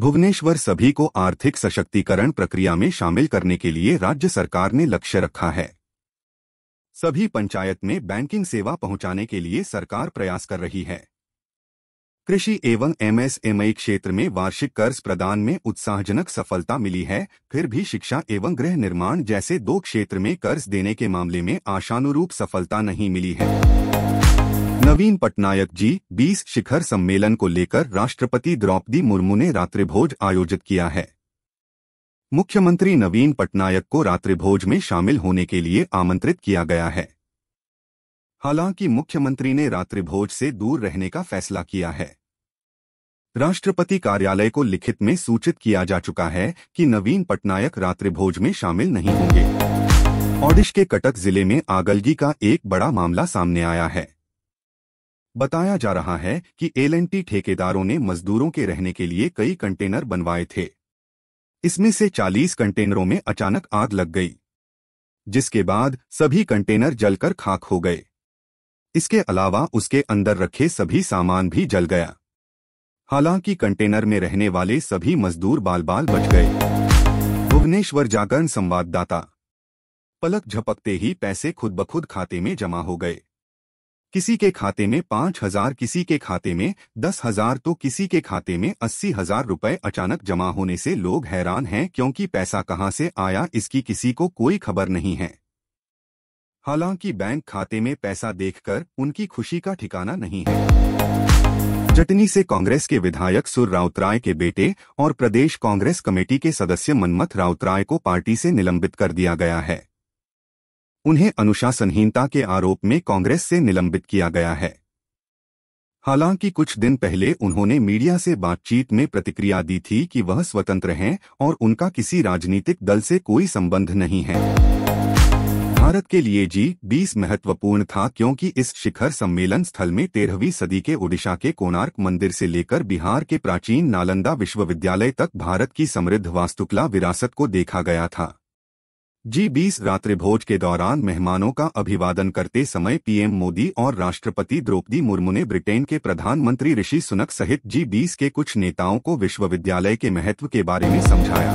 भुवनेश्वर सभी को आर्थिक सशक्तिकरण प्रक्रिया में शामिल करने के लिए राज्य सरकार ने लक्ष्य रखा है सभी पंचायत में बैंकिंग सेवा पहुंचाने के लिए सरकार प्रयास कर रही है कृषि एवं एमएसएमई क्षेत्र में वार्षिक कर्ज प्रदान में उत्साहजनक सफलता मिली है फिर भी शिक्षा एवं गृह निर्माण जैसे दो क्षेत्र में कर्ज देने के मामले में आशानुरूप सफलता नहीं मिली है नवीन पटनायक जी बीस शिखर सम्मेलन को लेकर राष्ट्रपति द्रौपदी मुर्मू ने रात्रिभोज आयोजित किया है मुख्यमंत्री नवीन पटनायक को रात्रिभोज में शामिल होने के लिए आमंत्रित किया गया है हालांकि मुख्यमंत्री ने रात्रिभोज से दूर रहने का फैसला किया है राष्ट्रपति कार्यालय को लिखित में सूचित किया जा चुका है कि नवीन पटनायक रात्रिभोज में शामिल नहीं होंगे ओडिश के कटक जिले में आगलगी का एक बड़ा मामला सामने आया है बताया जा रहा है कि एल ठेकेदारों ने मजदूरों के रहने के लिए कई कंटेनर बनवाए थे इसमें से 40 कंटेनरों में अचानक आग लग गई जिसके बाद सभी कंटेनर जलकर खाक हो गए इसके अलावा उसके अंदर रखे सभी सामान भी जल गया हालांकि कंटेनर में रहने वाले सभी मजदूर बाल बाल बच गए भुवनेश्वर जागरण संवाददाता पलक झपकते ही पैसे खुद बखुद खाते में जमा हो गए किसी के खाते में पाँच हजार किसी के खाते में दस हजार तो किसी के खाते में अस्सी हजार रूपए अचानक जमा होने से लोग हैरान हैं क्योंकि पैसा कहाँ से आया इसकी किसी को कोई खबर नहीं है हालांकि बैंक खाते में पैसा देखकर उनकी खुशी का ठिकाना नहीं है जटनी से कांग्रेस के विधायक सुर राउतराय के बेटे और प्रदेश कांग्रेस कमेटी के सदस्य मनमथ राउतराय को पार्टी से निलंबित कर दिया गया है उन्हें अनुशासनहीनता के आरोप में कांग्रेस से निलंबित किया गया है हालांकि कुछ दिन पहले उन्होंने मीडिया से बातचीत में प्रतिक्रिया दी थी कि वह स्वतंत्र हैं और उनका किसी राजनीतिक दल से कोई संबंध नहीं है भारत के लिए जी बीस महत्वपूर्ण था क्योंकि इस शिखर सम्मेलन स्थल में तेरहवीं सदी के ओडिशा के कोणार्क मंदिर से लेकर बिहार के प्राचीन नालंदा विश्वविद्यालय तक भारत की समृद्ध वास्तुकला विरासत को देखा गया था जी बीस रात्रि भोज के दौरान मेहमानों का अभिवादन करते समय पीएम मोदी और राष्ट्रपति द्रौपदी मुर्मू ने ब्रिटेन के प्रधानमंत्री ऋषि सुनक सहित जी बीस के कुछ नेताओं को विश्वविद्यालय के महत्व के बारे में समझाया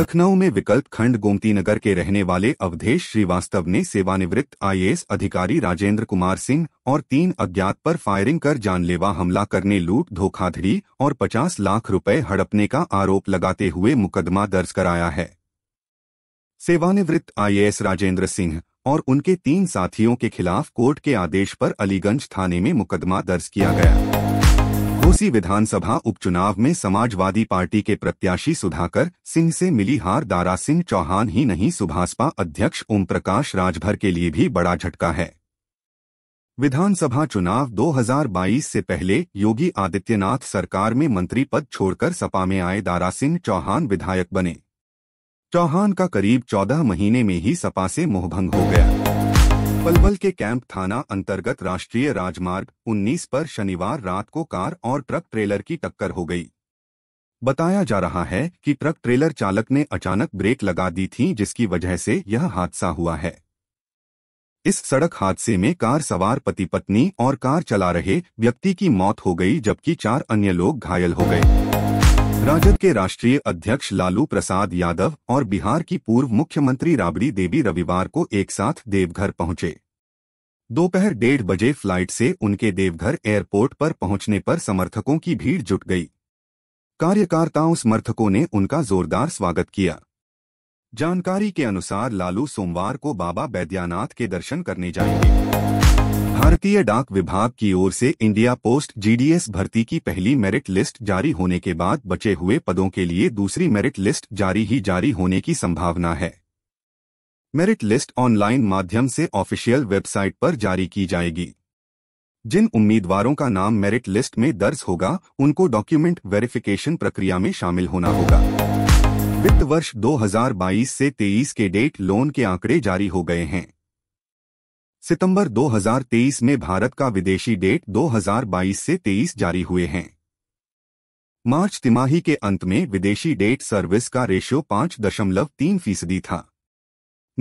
लखनऊ में विकल्प खंड गोमती नगर के रहने वाले अवधेश श्रीवास्तव ने सेवानिवृत्त आईएएस अधिकारी राजेंद्र कुमार सिंह और तीन अज्ञात पर फायरिंग कर जानलेवा हमला करने लूट धोखाधड़ी और 50 लाख रुपए हड़पने का आरोप लगाते हुए मुकदमा दर्ज कराया है सेवानिवृत्त आईएएस राजेंद्र सिंह और उनके तीन साथियों के खिलाफ कोर्ट के आदेश पर अलीगंज थाने में मुकदमा दर्ज किया गया घोसी विधानसभा उपचुनाव में समाजवादी पार्टी के प्रत्याशी सुधाकर सिंह से मिली हार दारा सिंह चौहान ही नहीं सुभाषपा अध्यक्ष ओम प्रकाश राजभर के लिए भी बड़ा झटका है विधानसभा चुनाव 2022 से पहले योगी आदित्यनाथ सरकार में मंत्री पद छोड़कर सपा में आए दारा सिंह चौहान विधायक बने चौहान का करीब चौदह महीने में ही सपा से मोहभंग हो गया पलवल के कैंप थाना अंतर्गत राष्ट्रीय राजमार्ग 19 पर शनिवार रात को कार और ट्रक ट्रेलर की टक्कर हो गई बताया जा रहा है कि ट्रक ट्रेलर चालक ने अचानक ब्रेक लगा दी थी जिसकी वजह से यह हादसा हुआ है इस सड़क हादसे में कार सवार पति पत्नी और कार चला रहे व्यक्ति की मौत हो गई जबकि चार अन्य लोग घायल हो गए राजद के राष्ट्रीय अध्यक्ष लालू प्रसाद यादव और बिहार की पूर्व मुख्यमंत्री राबड़ी देवी रविवार को एक साथ देवघर पहुंचे दोपहर डेढ़ बजे फ्लाइट से उनके देवघर एयरपोर्ट पर पहुंचने पर समर्थकों की भीड़ जुट गई कार्यकर्ताओं समर्थकों ने उनका जोरदार स्वागत किया जानकारी के अनुसार लालू सोमवार को बाबा बैद्यानाथ के दर्शन करने जाएंगे भारतीय डाक विभाग की ओर से इंडिया पोस्ट जीडीएस भर्ती की पहली मेरिट लिस्ट जारी होने के बाद बचे हुए पदों के लिए दूसरी मेरिट लिस्ट जारी ही जारी होने की संभावना है मेरिट लिस्ट ऑनलाइन माध्यम से ऑफिशियल वेबसाइट पर जारी की जाएगी जिन उम्मीदवारों का नाम मेरिट लिस्ट में दर्ज होगा उनको डॉक्यूमेंट वेरिफिकेशन प्रक्रिया में शामिल होना होगा वित्त वर्ष 2022 से 23 के डेट लोन के आंकड़े जारी हो गए हैं सितंबर 2023 में भारत का विदेशी डेट 2022 से 23 जारी हुए हैं मार्च तिमाही के अंत में विदेशी डेट सर्विस का रेशियो पांच दशमलव तीन फीसदी था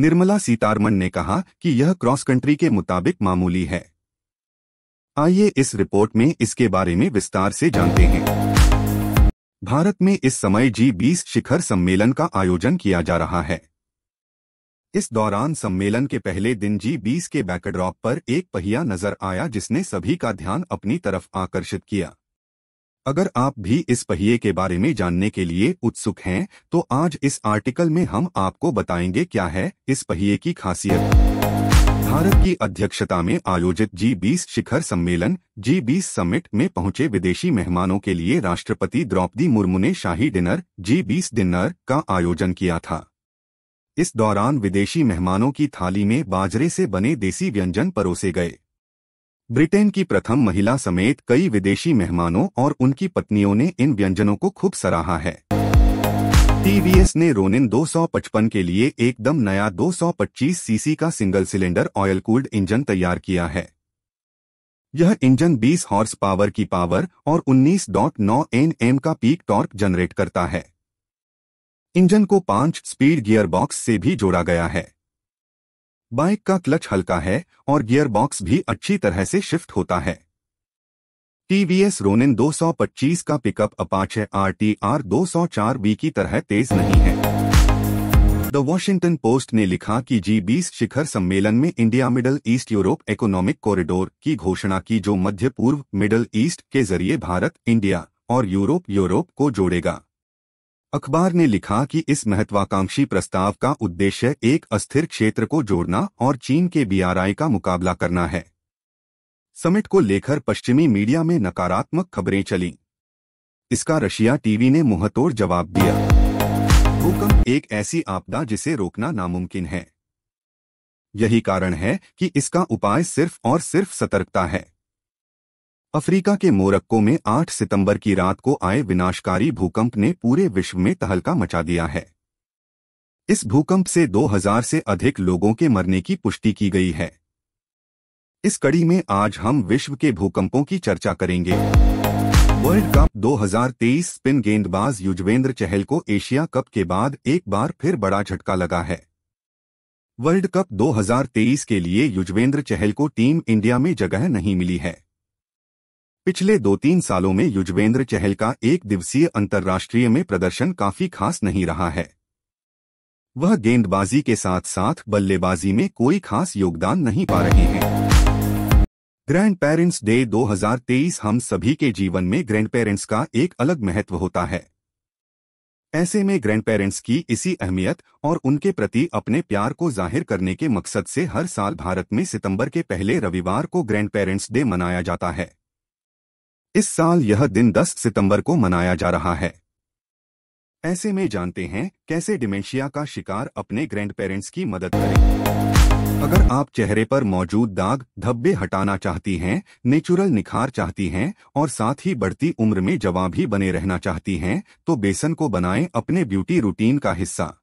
निर्मला सीतारमन ने कहा कि यह क्रॉस कंट्री के मुताबिक मामूली है आइए इस रिपोर्ट में इसके बारे में विस्तार से जानते हैं भारत में इस समय जी बीस शिखर सम्मेलन का आयोजन किया जा रहा है इस दौरान सम्मेलन के पहले दिन जी बीस के बैकड्रॉप पर एक पहिया नजर आया जिसने सभी का ध्यान अपनी तरफ आकर्षित किया अगर आप भी इस पहिए के बारे में जानने के लिए उत्सुक हैं तो आज इस आर्टिकल में हम आपको बताएंगे क्या है इस पहिए की खासियत भारत की अध्यक्षता में आयोजित जी बीस शिखर सम्मेलन जी बीस समिट में पहुंचे विदेशी मेहमानों के लिए राष्ट्रपति द्रौपदी मुर्मू ने शाही डिनर जी बीस डिनर का आयोजन किया था इस दौरान विदेशी मेहमानों की थाली में बाजरे से बने देसी व्यंजन परोसे गए ब्रिटेन की प्रथम महिला समेत कई विदेशी मेहमानों और उनकी पत्नियों ने इन व्यंजनों को खूब सराहा है टीवीएस ने रोनिन 255 के लिए एकदम नया 225 सीसी का single cylinder oil cooled engine तैयार किया है यह इंजन 20 हॉर्स पावर की पावर और 19.9 एनएम का पीक टॉर्क जनरेट करता है इंजन को पांच स्पीड गियरबॉक्स से भी जोड़ा गया है बाइक का क्लच हल्का है और गियरबॉक्स भी अच्छी तरह से शिफ्ट होता है टीवीएस रोनिन 225 का पिकअप अपाचे आरटीआर 204 की तरह तेज नहीं है द वॉशिंगटन पोस्ट ने लिखा कि जी बीस शिखर सम्मेलन में India Middle East Europe economic corridor की घोषणा की जो मध्य पूर्व मिडल ईस्ट के जरिए भारत इंडिया और यूरोप यूरोप को जोड़ेगा अखबार ने लिखा कि इस महत्वाकांक्षी प्रस्ताव का उद्देश्य एक अस्थिर क्षेत्र को जोड़ना और चीन के बीआरआई का मुकाबला करना है समिट को लेकर पश्चिमी मीडिया में नकारात्मक खबरें चली इसका रशिया टीवी ने मुंहतोड़ जवाब दिया भूकंप एक ऐसी आपदा जिसे रोकना नामुमकिन है यही कारण है कि इसका उपाय सिर्फ और सिर्फ सतर्कता है अफ्रीका के मोरक्को में 8 सितंबर की रात को आए विनाशकारी भूकंप ने पूरे विश्व में तहलका मचा दिया है इस भूकंप से 2000 से अधिक लोगों के मरने की पुष्टि की गई है इस कड़ी में आज हम विश्व के भूकंपों की चर्चा करेंगे वर्ल्ड कप 2023 स्पिन गेंदबाज युजवेंद्र चहल को एशिया कप के बाद एक बार फिर बड़ा झटका लगा है वर्ल्ड कप 2023 के लिए युजवेंद्र चहल को टीम इंडिया में जगह नहीं मिली है पिछले दो तीन सालों में युजवेंद्र चहल का एक दिवसीय अंतर्राष्ट्रीय में प्रदर्शन काफी खास नहीं रहा है वह गेंदबाजी के साथ साथ बल्लेबाजी में कोई खास योगदान नहीं पा रहे हैं ग्रैंड पेरेंट्स डे 2023 हम सभी के जीवन में ग्रैंड पेरेंट्स का एक अलग महत्व होता है ऐसे में ग्रैंड पेरेंट्स की इसी अहमियत और उनके प्रति अपने प्यार को जाहिर करने के मकसद से हर साल भारत में सितंबर के पहले रविवार को ग्रैंड पेरेंट्स डे मनाया जाता है इस साल यह दिन 10 सितंबर को मनाया जा रहा है ऐसे में जानते हैं कैसे डिमेंशिया का शिकार अपने ग्रैंड पेरेंट्स की मदद करें अगर आप चेहरे पर मौजूद दाग धब्बे हटाना चाहती हैं नेचुरल निखार चाहती हैं और साथ ही बढ़ती उम्र में जवाब भी बने रहना चाहती हैं तो बेसन को बनाएं अपने ब्यूटी रूटीन का हिस्सा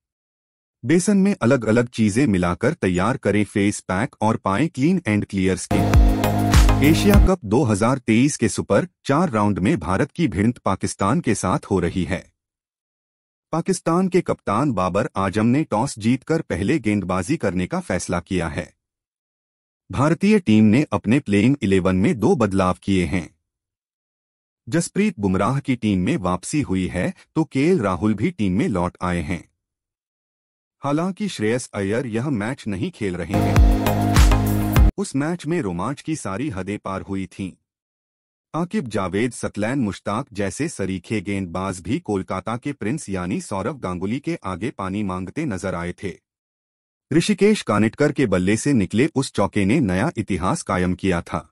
बेसन में अलग अलग चीजें मिलाकर तैयार करें फेस पैक और पाएं clean and clear skin Asia cup 2023 के सुपर चार राउंड में भारत की भिड़ंत पाकिस्तान के साथ हो रही है पाकिस्तान के कप्तान बाबर आजम ने टॉस जीतकर पहले गेंदबाजी करने का फैसला किया है भारतीय टीम ने अपने प्लेइंग इलेवन में दो बदलाव किए हैं जसप्रीत बुमराह की टीम में वापसी हुई है तो केएल राहुल भी टीम में लौट आए हैं हालांकि श्रेयस अय्यर यह मैच नहीं खेल रहे हैं उस मैच में रोमांच की सारी हदें पार हुई थीं आकिब जावेद सतलैन मुश्ताक जैसे सरीखे गेंदबाज भी कोलकाता के प्रिंस यानी सौरभ गांगुली के आगे पानी मांगते नजर आए थे ऋषिकेश कानिटकर के बल्ले से निकले उस चौके ने नया इतिहास कायम किया था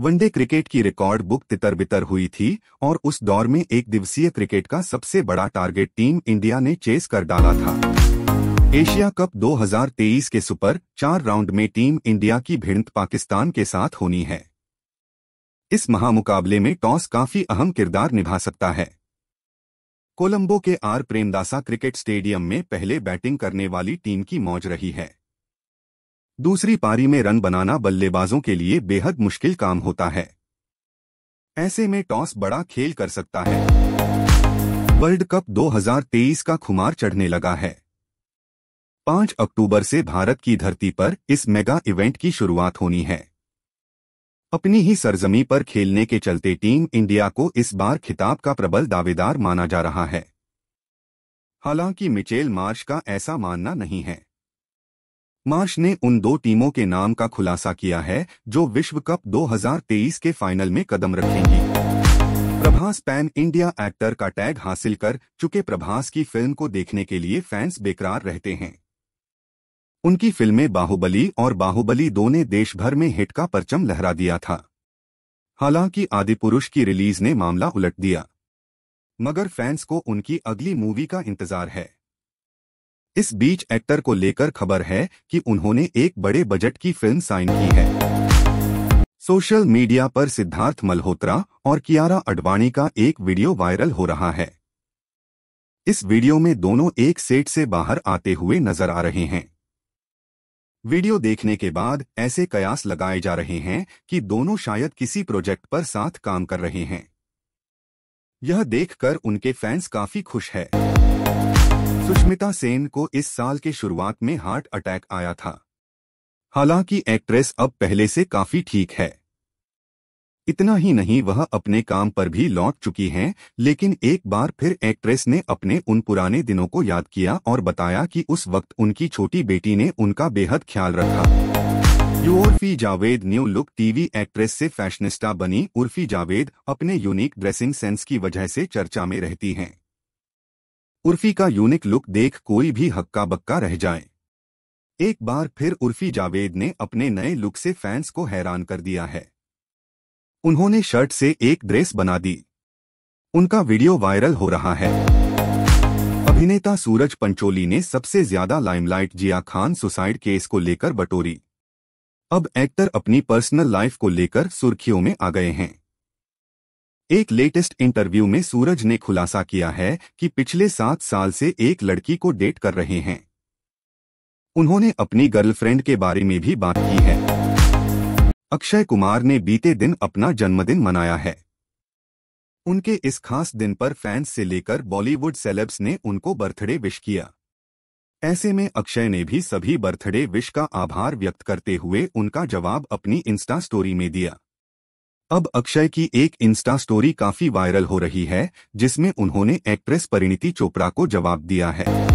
वनडे क्रिकेट की रिकॉर्ड बुक तितर बितर हुई थी और उस दौर में एक दिवसीय क्रिकेट का सबसे बड़ा टारगेट टीम इंडिया ने चेस कर डाला था एशिया कप 2023 के सुपर चार राउंड में टीम इंडिया की भिड़ंत पाकिस्तान के साथ होनी है इस महामुकाबले में टॉस काफी अहम किरदार निभा सकता है कोलंबो के आर प्रेमदासा क्रिकेट स्टेडियम में पहले बैटिंग करने वाली टीम की मौज रही है दूसरी पारी में रन बनाना बल्लेबाजों के लिए बेहद मुश्किल काम होता है ऐसे में टॉस बड़ा खेल कर सकता है वर्ल्ड कप 2023 का खुमार चढ़ने लगा है पाँच अक्टूबर से भारत की धरती पर इस मेगा इवेंट की शुरुआत होनी है अपनी ही सरजमी पर खेलने के चलते टीम इंडिया को इस बार खिताब का प्रबल दावेदार माना जा रहा है हालांकि मिचेल मार्श का ऐसा मानना नहीं है मार्श ने उन दो टीमों के नाम का खुलासा किया है जो विश्व कप 2023 के फाइनल में कदम रखेंगी प्रभास पैन इंडिया एक्टर का टैग हासिल कर चुके प्रभास की फिल्म को देखने के लिए फैंस बेकरार रहते हैं उनकी फिल्में बाहुबली और बाहुबली दो ने देश भर में हिट का परचम लहरा दिया था हालांकि आदिपुरुष की रिलीज ने मामला उलट दिया मगर फैंस को उनकी अगली मूवी का इंतजार है इस बीच एक्टर को लेकर खबर है कि उन्होंने एक बड़े बजट की फिल्म साइन की है सोशल मीडिया पर सिद्धार्थ मल्होत्रा और कियारा अडवाणी का एक वीडियो वायरल हो रहा है इस वीडियो में दोनों एक सेट से बाहर आते हुए नजर आ रहे हैं वीडियो देखने के बाद ऐसे कयास लगाए जा रहे हैं कि दोनों शायद किसी प्रोजेक्ट पर साथ काम कर रहे हैं यह देखकर उनके फैंस काफी खुश है सुष्मिता सेन को इस साल के शुरुआत में हार्ट अटैक आया था हालांकि एक्ट्रेस अब पहले से काफी ठीक है इतना ही नहीं वह अपने काम पर भी लौट चुकी हैं लेकिन एक बार फिर एक्ट्रेस ने अपने उन पुराने दिनों को याद किया और बताया कि उस वक्त उनकी छोटी बेटी ने उनका बेहद ख्याल रखा Urfi Javed new look TV actress से फैशनिस्टा बनी उर्फी जावेद अपने यूनिक ड्रेसिंग सेंस की वजह से चर्चा में रहती हैं उर्फी का यूनिक लुक देख कोई भी हक्का बक्का रह जाए एक बार फिर उर्फी जावेद ने अपने नए लुक से फैंस को हैरान कर दिया है उन्होंने शर्ट से एक ड्रेस बना दी उनका वीडियो वायरल हो रहा है अभिनेता सूरज पंचोली ने सबसे ज्यादा limelight Jiah Khan suicide case को लेकर बटोरी अब एक्टर अपनी पर्सनल लाइफ को लेकर सुर्खियों में आ गए हैं एक लेटेस्ट इंटरव्यू में सूरज ने खुलासा किया है कि पिछले सात साल से एक लड़की को डेट कर रहे हैं उन्होंने अपनी गर्लफ्रेंड के बारे में भी बात की है अक्षय कुमार ने बीते दिन अपना जन्मदिन मनाया है उनके इस खास दिन पर फैंस से लेकर बॉलीवुड सेलेब्स ने उनको बर्थडे विश किया ऐसे में अक्षय ने भी सभी बर्थडे विश का आभार व्यक्त करते हुए उनका जवाब अपनी इंस्टा स्टोरी में दिया अब अक्षय की एक इंस्टा स्टोरी काफी वायरल हो रही है जिसमें उन्होंने एक्ट्रेस परिणीति चोपड़ा को जवाब दिया है